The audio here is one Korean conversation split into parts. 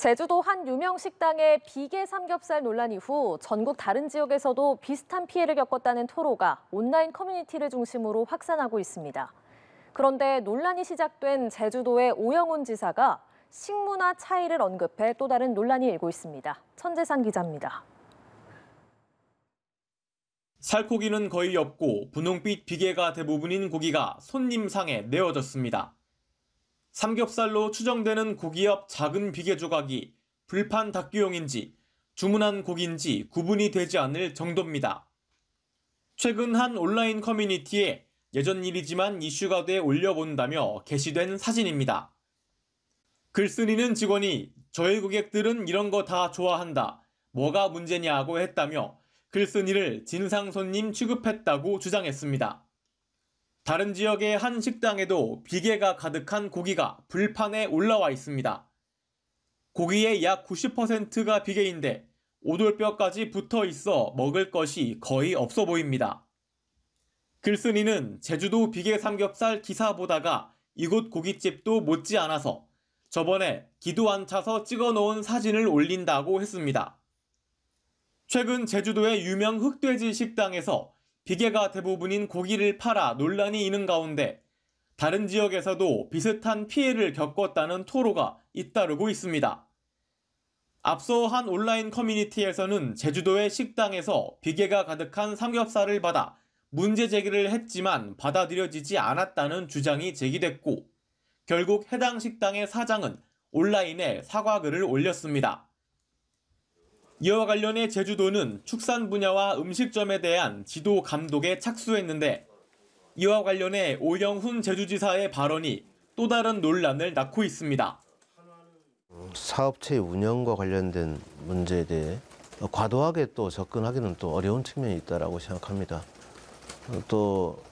제주도 한 유명 식당의 비계 삼겹살 논란 이후 전국 다른 지역에서도 비슷한 피해를 겪었다는 토로가 온라인 커뮤니티를 중심으로 확산하고 있습니다. 그런데 논란이 시작된 제주도의 오영훈 지사가 식문화 차이를 언급해 또 다른 논란이 일고 있습니다. 천재상 기자입니다. 살코기는 거의 없고 분홍빛 비계가 대부분인 고기가 손님상에 내어졌습니다. 삼겹살로 추정되는 고기 옆 작은 비계 조각이 불판 닭규용인지 주문한 고기인지 구분이 되지 않을 정도입니다. 최근 한 온라인 커뮤니티에 예전 일이지만 이슈가 돼 올려본다며 게시된 사진입니다. 글쓴이는 직원이 저의 고객들은 이런 거 다 좋아한다. 뭐가 문제냐고 했다며 글쓴이를 진상 손님 취급했다고 주장했습니다. 다른 지역의 한 식당에도 비계가 가득한 고기가 불판에 올라와 있습니다. 고기의 약 90%가 비계인데 오돌뼈까지 붙어 있어 먹을 것이 거의 없어 보입니다. 글쓴이는 제주도 비계 삼겹살 기사 보다가 이곳 고깃집도 못지 않아서 저번에 기도 안 차서 찍어 놓은 사진을 올린다고 했습니다. 최근 제주도의 유명 흑돼지 식당에서 기계가 대부분인 고기를 팔아 논란이 있는 가운데 다른 지역에서도 비슷한 피해를 겪었다는 토로가 잇따르고 있습니다. 앞서 한 온라인 커뮤니티에서는 제주도의 식당에서 비계가 가득한 삼겹살을 받아 문제 제기를 했지만 받아들여지지 않았다는 주장이 제기됐고 결국 해당 식당의 사장은 온라인에 사과글을 올렸습니다. 이와 관련해 제주도는 축산 분야와 음식점에 대한 지도 감독에 착수했는데 이와 관련해 오영훈 제주지사의 발언이 또 다른 논란을 낳고 있습니다. 사업체 운영과 관련된 문제에 대해 과도하게 또 접근하기는 또 어려운 측면이 있다라고 생각합니다. 또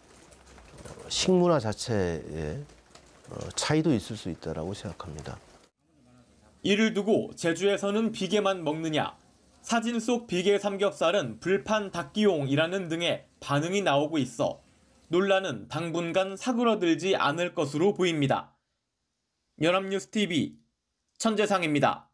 식문화 자체의 어, 차이도 있을 수 있다라고 생각합니다. 이를 두고 제주에서는 비계만 먹느냐 사진 속 비계 삼겹살은 불판 닭기용이라는 등의 반응이 나오고 있어 논란은 당분간 사그러들지 않을 것으로 보입니다. 연합뉴스TV 천재상입니다.